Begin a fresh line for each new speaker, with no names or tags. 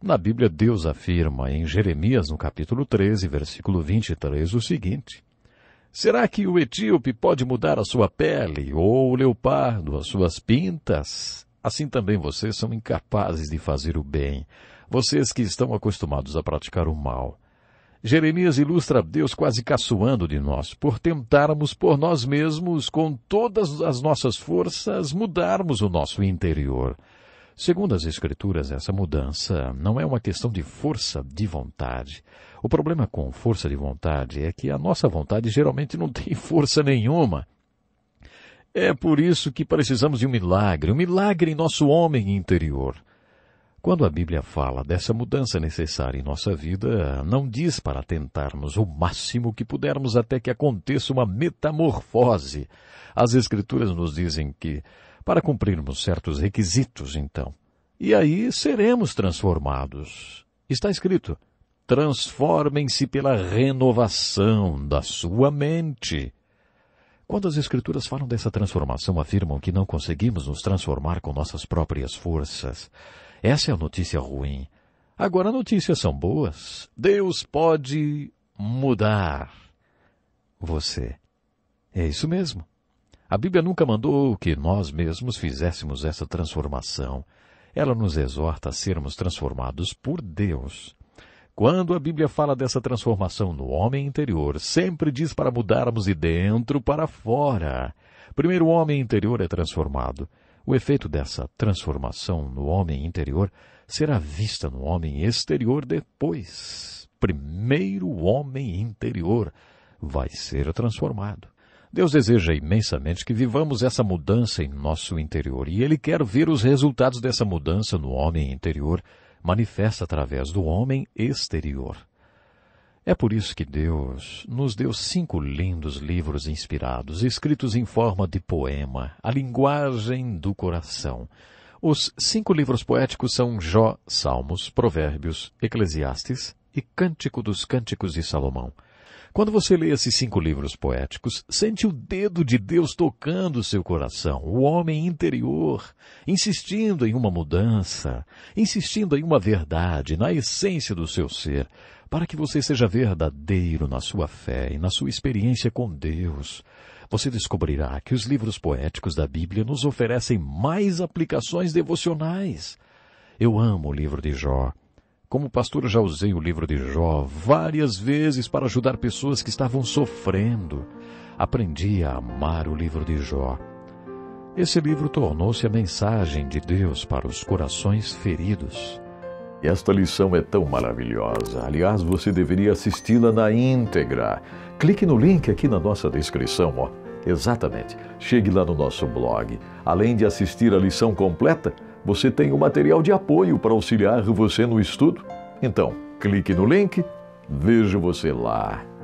Na Bíblia, Deus afirma em Jeremias, no capítulo 13, versículo 23, o seguinte: Será que o etíope pode mudar a sua pele, ou o leopardo, as suas pintas? Assim também vocês são incapazes de fazer o bem, vocês que estão acostumados a praticar o mal. Jeremias ilustra Deus quase caçoando de nós, por tentarmos por nós mesmos, com todas as nossas forças, mudarmos o nosso interior. Segundo as Escrituras, essa mudança não é uma questão de força de vontade. O problema com força de vontade é que a nossa vontade geralmente não tem força nenhuma. É por isso que precisamos de um milagre, um milagre em nosso homem interior. Quando a Bíblia fala dessa mudança necessária em nossa vida, não diz para tentarmos o máximo que pudermos até que aconteça uma metamorfose. As Escrituras nos dizem que para cumprirmos certos requisitos, então. E aí seremos transformados. Está escrito: transformem-se pela renovação da sua mente. Quando as Escrituras falam dessa transformação, afirmam que não conseguimos nos transformar com nossas próprias forças. Essa é a notícia ruim. Agora, notícias são boas. Deus pode mudar você. É isso mesmo. A Bíblia nunca mandou que nós mesmos fizéssemos essa transformação. Ela nos exorta a sermos transformados por Deus. Quando a Bíblia fala dessa transformação no homem interior, sempre diz para mudarmos de dentro para fora. Primeiro o homem interior é transformado. O efeito dessa transformação no homem interior será vista no homem exterior depois. Primeiro o homem interior vai ser transformado. Deus deseja imensamente que vivamos essa mudança em nosso interior e Ele quer ver os resultados dessa mudança no homem interior manifesta através do homem exterior. É por isso que Deus nos deu cinco lindos livros inspirados, escritos em forma de poema, a linguagem do coração. Os cinco livros poéticos são Jó, Salmos, Provérbios, Eclesiastes e Cântico dos Cânticos de Salomão. Quando você lê esses cinco livros poéticos, sente o dedo de Deus tocando seu coração, o homem interior, insistindo em uma mudança, insistindo em uma verdade, na essência do seu ser, para que você seja verdadeiro na sua fé e na sua experiência com Deus. Você descobrirá que os livros poéticos da Bíblia nos oferecem mais aplicações devocionais. Eu amo o livro de Jó como pastor, já usei o livro de Jó várias vezes para ajudar pessoas que estavam sofrendo. Aprendi a amar o livro de Jó. Esse livro tornou-se a mensagem de Deus para os corações feridos. Esta lição é tão maravilhosa. Aliás, você deveria assisti-la na íntegra. Clique no link aqui na nossa descrição, ó. Exatamente. Chegue lá no nosso blog. Além de assistir a lição completa, você tem o um material de apoio para auxiliar você no estudo? Então, clique no link, vejo você lá.